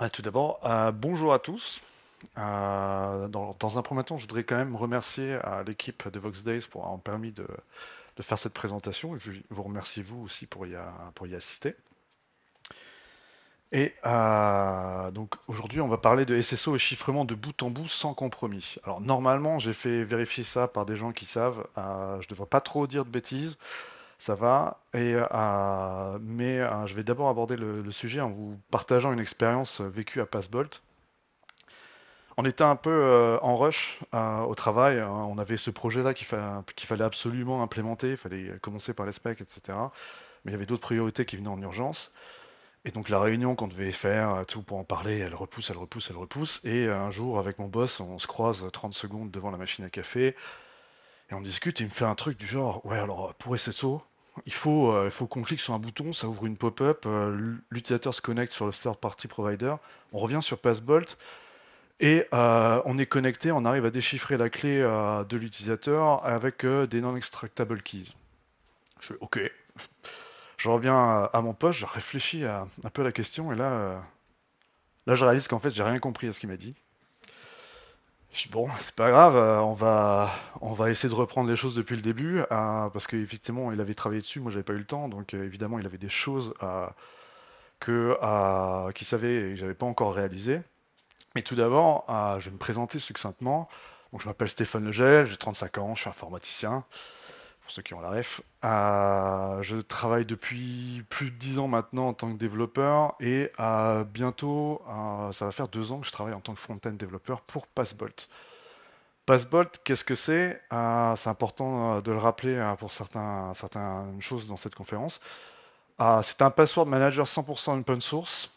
Ah, tout d'abord, euh, bonjour à tous. Euh, dans, un premier temps, je voudrais quand même remercier euh, l'équipe de Vox Days pour avoir permis de, faire cette présentation je vous remercie vous aussi pour y, assister. Et donc aujourd'hui, on va parler de SSO et chiffrement de bout en bout sans compromis. Alors normalement, j'ai fait vérifier ça par des gens qui savent. je ne devrais pas trop dire de bêtises ça va. Euh, mais euh, je vais d'abord aborder le, sujet en vous partageant une expérience euh, vécue à Passbolt. On était un peu en rush au travail. Hein. On avait ce projet-là qu'il fallait absolument implémenter. Il fallait commencer par les specs, etc. Mais il y avait d'autres priorités qui venaient en urgence. Et donc la réunion qu'on devait faire, tout pour en parler, elle repousse, elle repousse, elle repousse. Et un jour, avec mon boss, on se croise 30 secondes devant la machine à café. Et on discute, et il me fait un truc du genre, ouais alors pour Essetso, euh, il faut, qu'on clique sur un bouton, ça ouvre une pop-up, euh, l'utilisateur se connecte sur le third-party provider, on revient sur Passbolt, et euh, on est connecté, on arrive à déchiffrer la clé de l'utilisateur avec des non-extractable keys. Je fais OK. Je reviens à mon poste, je réfléchis un peu à la question, et là, là je réalise qu'en fait, j'ai rien compris à ce qu'il m'a dit. Je dis, bon, c'est pas grave, euh, on va, on va essayer de reprendre les choses depuis le début, euh, parce qu'effectivement, il avait travaillé dessus, moi j'avais pas eu le temps, donc euh, évidemment, il avait des choses que, qu'il savait et que j'avais pas encore réalisées. Mais tout d'abord, je vais me présenter succinctement. je m'appelle Stéphane Legel, j'ai 35 ans, je suis informaticien pour ceux qui ont la ref. Euh, je travaille depuis plus de dix ans maintenant en tant que développeur et euh, bientôt, euh, ça va faire deux ans que je travaille en tant que front-end développeur pour Passbolt. Passbolt, qu'est-ce que c'est C'est important de le rappeler hein, pour certaines choses dans cette conférence. c'est un password manager 100% open source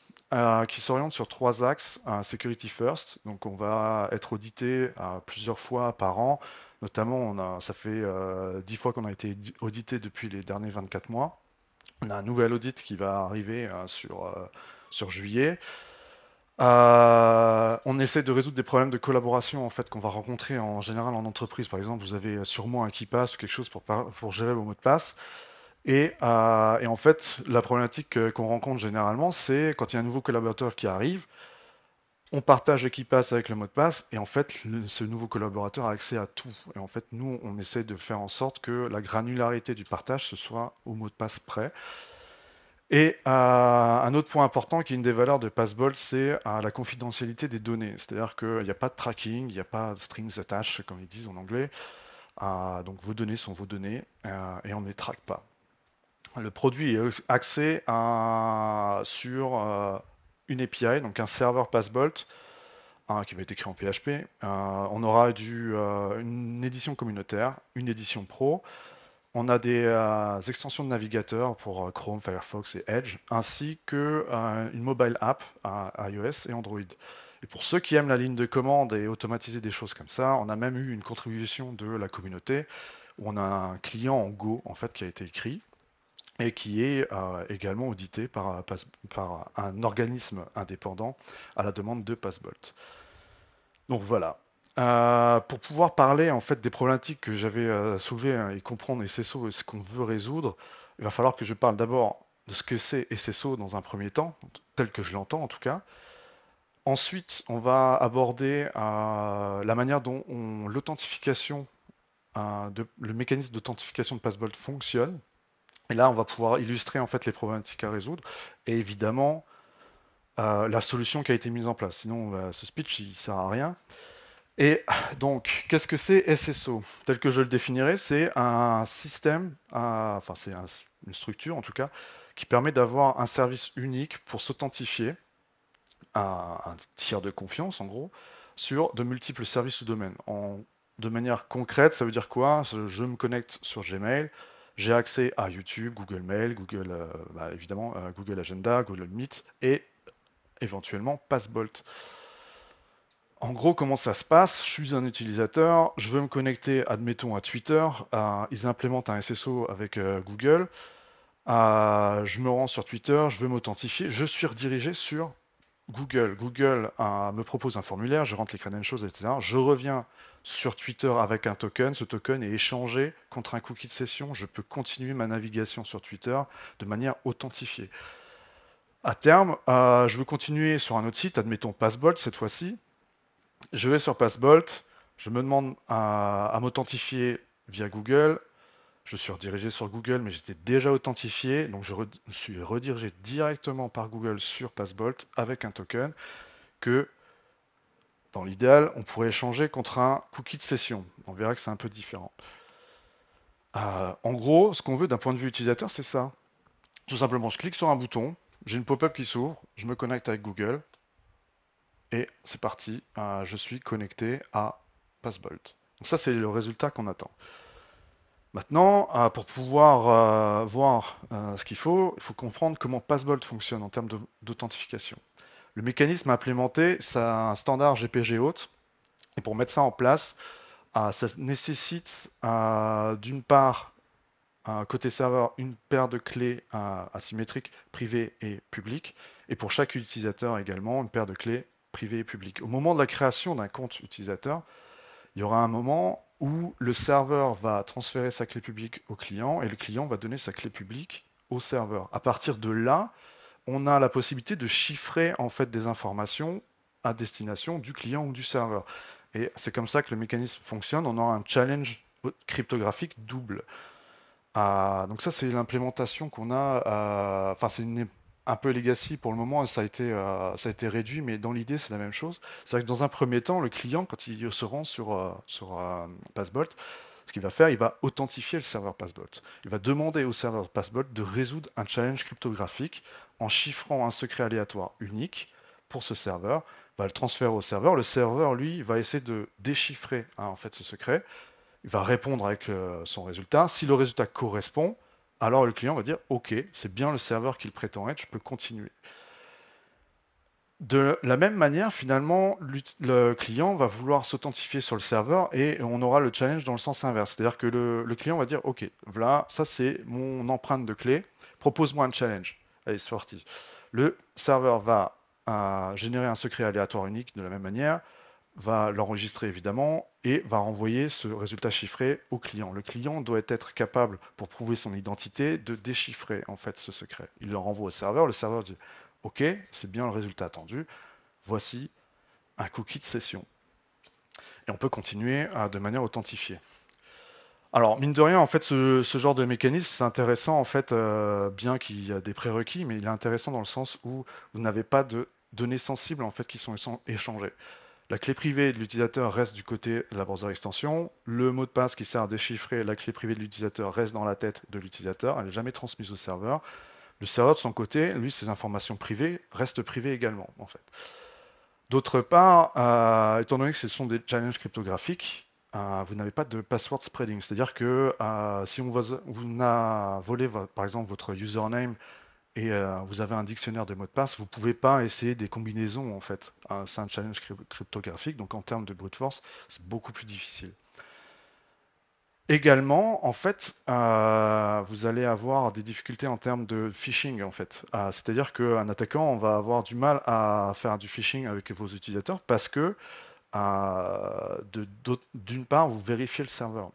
qui s'oriente sur trois axes. security first, donc on va être audité plusieurs fois par an Notamment, on a, ça fait euh, dix fois qu'on a été audité depuis les derniers 24 mois. On a un nouvel audit qui va arriver euh, sur, euh, sur juillet. on essaie de résoudre des problèmes de collaboration en fait qu'on va rencontrer en général en entreprise. Par exemple, vous avez sûrement un qui-passe ou quelque chose pour, pour gérer vos mots de passe. Et, et en fait, la problématique qu'on rencontre généralement, c'est quand il y a un nouveau collaborateur qui arrive, on partage qui avec le mot de passe, et en fait, ce nouveau collaborateur a accès à tout. Et en fait, nous, on essaie de faire en sorte que la granularité du partage, ce soit au mot de passe près. Et euh, un autre point important qui est une des valeurs de Passbolt, c'est euh, la confidentialité des données. C'est-à-dire qu'il n'y a pas de tracking, il n'y a pas de strings attached, comme ils disent en anglais. Euh, donc vos données sont vos données et on ne les traque pas. Le produit est axé sur une API, donc un serveur Passbolt, qui va être écrit en PHP. Euh, on aura euh, une édition communautaire, une édition pro. On a des euh, extensions de navigateur pour Chrome, Firefox et Edge, ainsi que une mobile app à iOS et Android. Et pour ceux qui aiment la ligne de commande et automatiser des choses comme ça, on a même eu une contribution de la communauté. Où on a un client en Go en fait qui a été écrit et qui est euh, également audité par, euh, euh, un organisme indépendant à la demande de Passbolt. Donc voilà. pour pouvoir parler en fait des problématiques que j'avais soulevées hein, et comprendre SSO et ce qu'on veut résoudre, il va falloir que je parle d'abord de ce que c'est SSO dans un premier temps, tel que je l'entends en tout cas. Ensuite, on va aborder la manière dont l'authentification, le mécanisme d'authentification de Passbolt fonctionne, et là, on va pouvoir illustrer en fait les problématiques à résoudre et évidemment euh, la solution qui a été mise en place. Sinon, bah, ce speech il sert à rien. Et donc, qu'est-ce que c'est SSO Tel que je le définirais, c'est un système, enfin c'est une structure en tout cas, qui permet d'avoir un service unique pour s'authentifier, un, un tiers de confiance en gros, sur de multiples services ou domaines. de manière concrète, ça veut dire quoi Je me connecte sur Gmail, j'ai accès à YouTube, Google Mail, Google, euh, bah, évidemment, euh, Google Agenda, Google Meet et éventuellement Passbolt. En gros, comment ça se passe Je suis un utilisateur, je veux me connecter, admettons, à Twitter. ils implémentent un SSO avec euh, Google. je me rends sur Twitter, je veux m'authentifier, je suis redirigé sur Google, Google euh, me propose un formulaire, je rentre les choses, etc. Je reviens sur Twitter avec un token. Ce token est échangé contre un cookie de session. Je peux continuer ma navigation sur Twitter de manière authentifiée. À terme, euh, je veux continuer sur un autre site, admettons Passbolt cette fois-ci. Je vais sur Passbolt, je me demande à m'authentifier via Google je suis redirigé sur Google, mais j'étais déjà authentifié, donc je, suis redirigé directement par Google sur Passbolt avec un token que, dans l'idéal, on pourrait échanger contre un cookie de session. On verra que c'est un peu différent. Euh, en gros, ce qu'on veut d'un point de vue utilisateur, c'est ça. Tout simplement, je clique sur un bouton, j'ai une pop-up qui s'ouvre, je me connecte avec Google, et c'est parti, euh, je suis connecté à Passbolt. Donc ça, c'est le résultat qu'on attend. Maintenant, euh, pour pouvoir euh, voir euh, ce qu'il faut, il faut comprendre comment Passbolt fonctionne en termes d'authentification. Le mécanisme implémenté, c'est un standard GPG haute. Et pour mettre ça en place, ça nécessite d'une part, côté serveur, une paire de clés asymétriques privées et publiques. Et pour chaque utilisateur également, une paire de clés privées et publiques. Au moment de la création d'un compte utilisateur, il y aura un moment où le serveur va transférer sa clé publique au client et le client va donner sa clé publique au serveur. À partir de là, on a la possibilité de chiffrer en fait des informations à destination du client ou du serveur. Et c'est comme ça que le mécanisme fonctionne. On aura un challenge cryptographique double. Ah, donc ça, c'est l'implémentation qu'on a. Euh, enfin, c'est une un peu legacy pour le moment, euh, ça a été, réduit, mais dans l'idée, c'est la même chose. cest à que dans un premier temps, le client, quand il se rend sur, euh, euh, Passbolt, ce qu'il va faire, il va authentifier le serveur Passbolt. Il va demander au serveur Passbolt de résoudre un challenge cryptographique en chiffrant un secret aléatoire unique pour ce serveur, il va le transférer au serveur. Le serveur, lui, va essayer de déchiffrer hein, en fait, ce secret. Il va répondre avec son résultat. Si le résultat correspond, alors le client va dire OK, c'est bien le serveur qu'il prétend être, je peux continuer. De la même manière, finalement, le client va vouloir s'authentifier sur le serveur et on aura le challenge dans le sens inverse. C'est-à-dire que le, client va dire OK, voilà, ça c'est mon empreinte de clé, propose-moi un challenge. Allez, sorti. Le serveur va euh, générer un secret aléatoire unique de la même manière va l'enregistrer évidemment et va envoyer ce résultat chiffré au client. Le client doit être capable, pour prouver son identité, de déchiffrer en fait ce secret. Il le renvoie au serveur, le serveur dit OK, c'est bien le résultat attendu, voici un cookie de session. Et on peut continuer de manière authentifiée. Alors, mine de rien, en fait, ce, genre de mécanisme, c'est intéressant, en fait, euh, bien qu'il y a des prérequis, mais il est intéressant dans le sens où vous n'avez pas de données sensibles, en fait, qui sont échangées. La clé privée de l'utilisateur reste du côté de la browser extension. Le mot de passe qui sert à déchiffrer la clé privée de l'utilisateur reste dans la tête de l'utilisateur. Elle n'est jamais transmise au serveur. Le serveur, de son côté, lui, ses informations privées restent privées également, en fait. D'autre part, euh, étant donné que ce sont des challenges cryptographiques, euh, vous n'avez pas de password spreading. C'est-à-dire que euh, si on vous a volé, par exemple, votre username et euh, vous avez un dictionnaire de mots de passe, vous ne pouvez pas essayer des combinaisons en fait. c'est un challenge cryptographique, donc en termes de brute force, c'est beaucoup plus difficile. Également, en fait, euh, vous allez avoir des difficultés en termes de phishing, en fait. Euh, c'est-à-dire qu'un attaquant, on va avoir du mal à faire du phishing avec vos utilisateurs parce que, d'une part, vous vérifiez le serveur.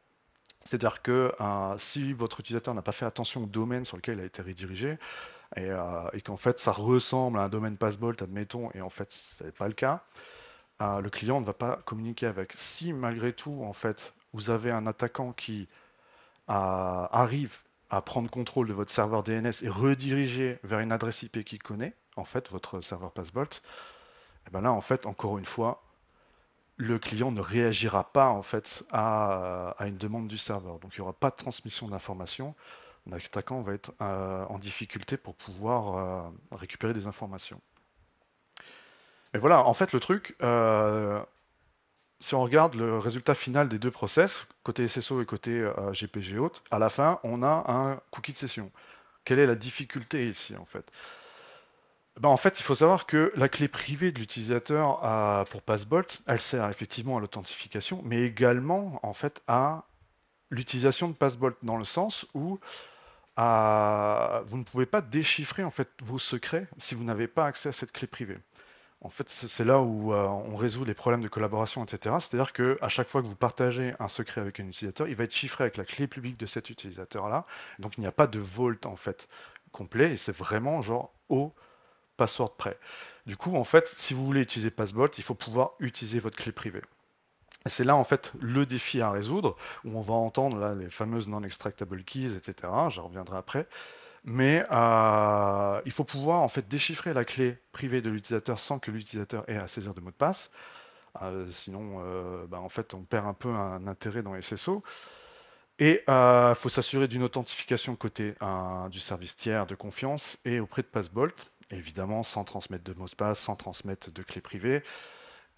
C'est-à-dire que si votre utilisateur n'a pas fait attention au domaine sur lequel il a été redirigé, euh, et, qu'en fait ça ressemble à un domaine Passbolt, admettons, et en fait ce n'est pas le cas, euh, le client ne va pas communiquer avec. Si malgré tout, en fait, vous avez un attaquant qui euh, arrive à prendre contrôle de votre serveur DNS et rediriger vers une adresse IP qu'il connaît, en fait, votre serveur Passbolt, et eh ben là, en fait, encore une fois, le client ne réagira pas en fait à, à une demande du serveur. Donc il n'y aura pas de transmission d'informations l'attaquant va être euh, en difficulté pour pouvoir euh, récupérer des informations. Et voilà, en fait, le truc, euh, si on regarde le résultat final des deux process, côté SSO et côté GPG à la fin, on a un cookie de session. Quelle est la difficulté ici, en fait ben, En fait, il faut savoir que la clé privée de l'utilisateur pour Passbolt, elle sert effectivement à l'authentification, mais également, en fait, à l'utilisation de Passbolt, dans le sens où vous ne pouvez pas déchiffrer en fait vos secrets si vous n'avez pas accès à cette clé privée. En fait, c'est là où euh, on résout les problèmes de collaboration, etc. C'est-à-dire qu'à chaque fois que vous partagez un secret avec un utilisateur, il va être chiffré avec la clé publique de cet utilisateur-là. Donc il n'y a pas de vault en fait complet et c'est vraiment genre au password près. Du coup, en fait, si vous voulez utiliser Passbolt, il faut pouvoir utiliser votre clé privée c'est là en fait le défi à résoudre, où on va entendre les fameuses non-extractable keys, etc. J'en reviendrai après. Mais euh, il faut pouvoir en fait déchiffrer la clé privée de l'utilisateur sans que l'utilisateur ait à saisir de mot de passe. Euh, sinon, euh, bah, en fait, on perd un peu un intérêt dans SSO. Et il faut s'assurer d'une authentification côté du service tiers de confiance et auprès de Passbolt, évidemment sans transmettre de mot de passe, sans transmettre de clé privée.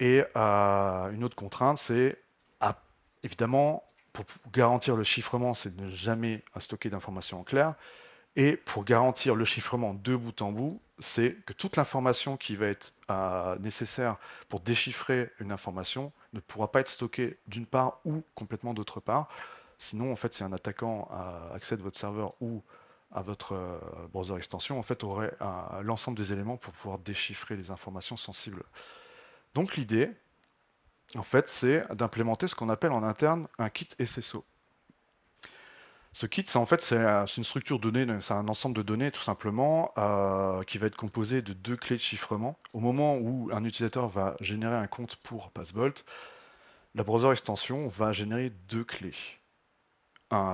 Et euh, une autre contrainte, c'est ah, évidemment, pour garantir le chiffrement, c'est de ne jamais stocker d'informations en clair. Et pour garantir le chiffrement de bout en bout, c'est que toute l'information qui va être euh, nécessaire pour déchiffrer une information ne pourra pas être stockée d'une part ou complètement d'autre part. Sinon, en fait, si un attaquant euh, accède à votre serveur ou à votre browser extension, en fait, aurait l'ensemble des éléments pour pouvoir déchiffrer les informations sensibles. Donc l'idée, en fait, c'est d'implémenter ce qu'on appelle en interne un kit SSO. Ce kit, en fait, euh, c'est une structure donnée, euh, c'est un ensemble de données tout simplement, euh, qui va être composé de deux clés de chiffrement. Au moment où un utilisateur va générer un compte pour Passbolt, la browser extension va générer deux clés.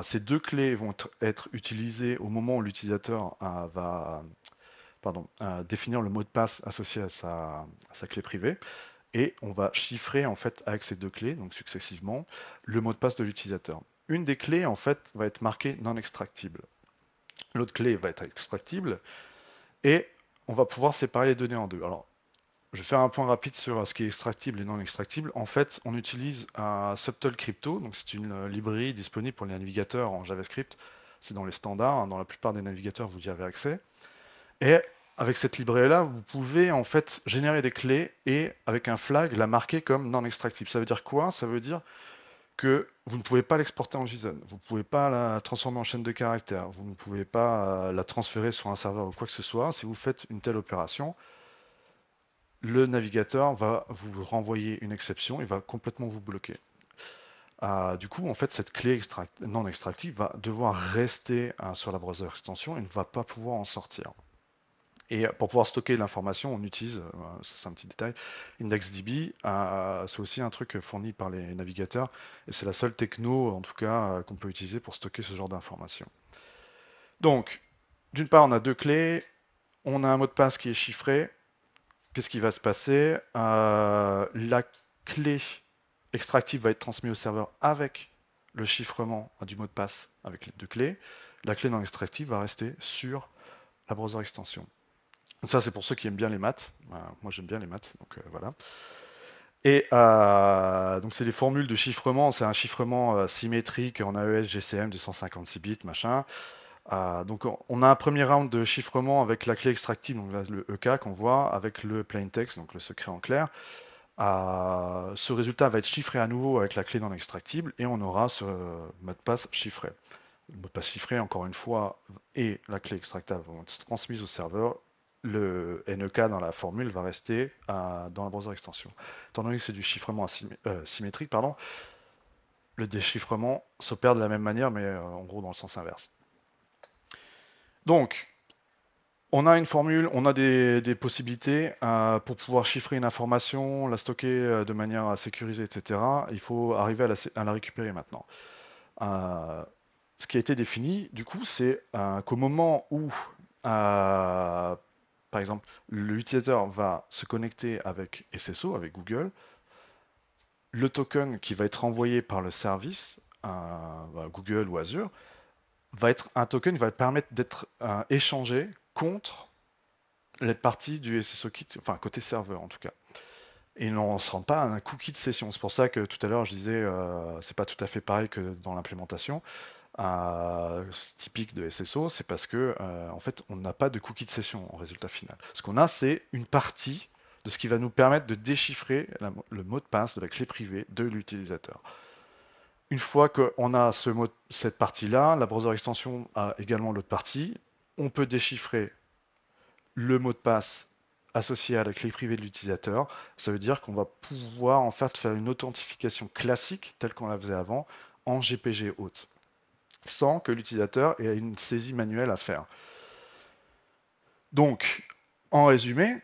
ces deux clés vont être utilisées au moment où l'utilisateur va définir le mot de passe associé à sa, clé privée. Et on va chiffrer en fait avec ces deux clés, donc successivement, le mot de passe de l'utilisateur. Une des clés en fait va être marquée non extractible. L'autre clé va être extractible et on va pouvoir séparer les données en deux. Alors, je vais faire un point rapide sur ce qui est extractible et non extractible. En fait, on utilise un Subtle Crypto, donc c'est une euh, librairie disponible pour les navigateurs en JavaScript. C'est dans les standards, hein. dans la plupart des navigateurs vous y avez accès. Et avec cette librairie-là, vous pouvez en fait générer des clés et avec un flag la marquer comme non extractible. Ça veut dire quoi Ça veut dire que vous ne pouvez pas l'exporter en JSON, vous ne pouvez pas la transformer en chaîne de caractères, vous ne pouvez pas euh, la transférer sur un serveur ou quoi que ce soit. Si vous faites une telle opération, le navigateur va vous renvoyer une exception et va complètement vous bloquer. Euh, du coup, en fait, cette clé non extractive va devoir rester hein, sur la browser extension et ne va pas pouvoir en sortir. Et pour pouvoir stocker l'information, on utilise, euh, c'est un petit détail, IndexDB. Euh, c'est aussi un truc fourni par les navigateurs. Et c'est la seule techno, en tout cas, euh, qu'on peut utiliser pour stocker ce genre d'informations. Donc, d'une part, on a deux clés. On a un mot de passe qui est chiffré. Qu'est-ce qui va se passer La clé extractive va être transmise au serveur avec le chiffrement du mot de passe avec les deux clés. La clé non extractive va rester sur la browser extension. Ça, c'est pour ceux qui aiment bien les maths. moi, j'aime bien les maths, donc euh, voilà. Et euh, donc c'est des formules de chiffrement, c'est un chiffrement euh, symétrique en AES GCM 256 bits, machin. donc on a un premier round de chiffrement avec la clé extractible donc le EK qu'on voit, avec le plain text, donc le secret en clair. ce résultat va être chiffré à nouveau avec la clé non extractible et on aura ce mot de passe chiffré. Le mot de passe chiffré, encore une fois, et la clé extractable vont être transmises au serveur le NEK dans la formule va rester dans la browser extension. Étant que c'est du chiffrement euh, symétrique, pardon, le déchiffrement s'opère de la même manière, mais euh, en gros dans le sens inverse. Donc, on a une formule, on a des, possibilités euh, pour pouvoir chiffrer une information, la stocker de manière sécurisée, etc. Il faut arriver à la, récupérer maintenant. ce qui a été défini, du coup, c'est qu'au moment où par exemple, l'utilisateur va se connecter avec SSO, avec Google. Le token qui va être envoyé par le service, euh, bah, Google ou Azure, va être un token qui va permettre d'être euh, échangé contre la partie du SSO kit, enfin côté serveur en tout cas. Et on ne se rend pas à un cookie de session. C'est pour ça que tout à l'heure je disais, ce euh, c'est pas tout à fait pareil que dans l'implémentation typique de SSO, c'est parce que euh, en fait, on n'a pas de cookie de session en résultat final. Ce qu'on a, c'est une partie de ce qui va nous permettre de déchiffrer le mot de passe de la clé privée de l'utilisateur. Une fois qu'on a cette partie-là, la browser extension a également l'autre partie. On peut déchiffrer le mot de passe associé à la clé privée de l'utilisateur. Ça veut dire qu'on va pouvoir en fait faire une authentification classique telle qu'on la faisait avant en GPG haute sans que l'utilisateur ait une saisie manuelle à faire. Donc, en résumé,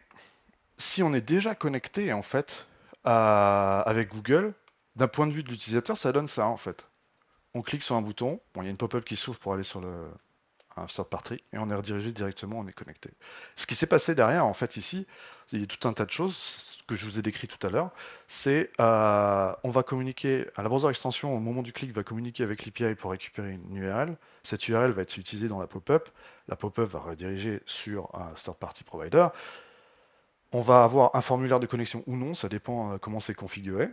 si on est déjà connecté en fait avec Google, d'un point de vue de l'utilisateur, ça donne ça en fait. On clique sur un bouton, il y a une pop-up qui s'ouvre pour aller sur le, un third party, et on est redirigé directement, on est connecté. Ce qui s'est passé derrière, en fait, ici, il y a tout un tas de choses, que je vous ai décrit tout à l'heure, c'est euh, on va communiquer, à la browser extension, au moment du clic, va communiquer avec l'API pour récupérer une URL, cette URL va être utilisée dans la pop-up, la pop-up va rediriger sur un third party provider, on va avoir un formulaire de connexion ou non, ça dépend euh, comment c'est configuré,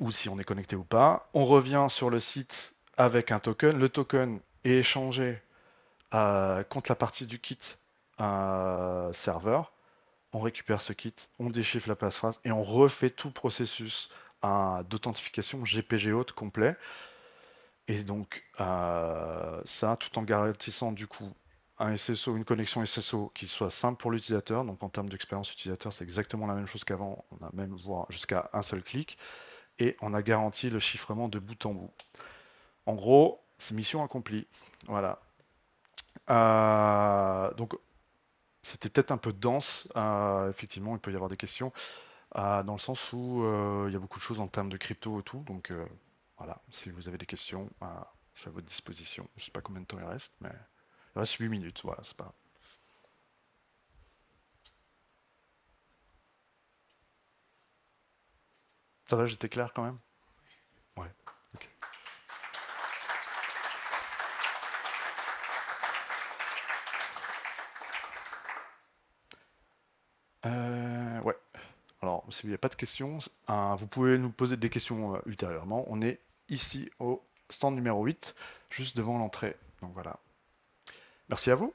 ou si on est connecté ou pas. On revient sur le site avec un token, le token est échangé contre euh, la partie du kit euh, serveur, on récupère ce kit, on déchiffre la passphrase et on refait tout processus hein, d'authentification GPG haute complet. Et donc euh, ça, tout en garantissant du coup un SSO, une connexion SSO qui soit simple pour l'utilisateur. Donc en termes d'expérience utilisateur, c'est exactement la même chose qu'avant. On a même voire jusqu'à un seul clic et on a garanti le chiffrement de bout en bout. En gros, c'est mission accomplie. Voilà. Euh, donc, c'était peut-être un peu dense. Euh, effectivement, il peut y avoir des questions euh, dans le sens où il y a beaucoup de choses en termes de crypto et tout. Donc, voilà, si vous avez des questions, je suis à votre disposition. Je ne sais pas combien de temps il reste, mais il reste 8 minutes. Voilà, c'est pas. Ça va, j'étais clair quand même Euh, ouais. Alors, s'il n'y a pas de questions, vous pouvez nous poser des questions euh, ultérieurement. On est ici au stand numéro 8, juste devant l'entrée. Donc voilà. Merci à vous.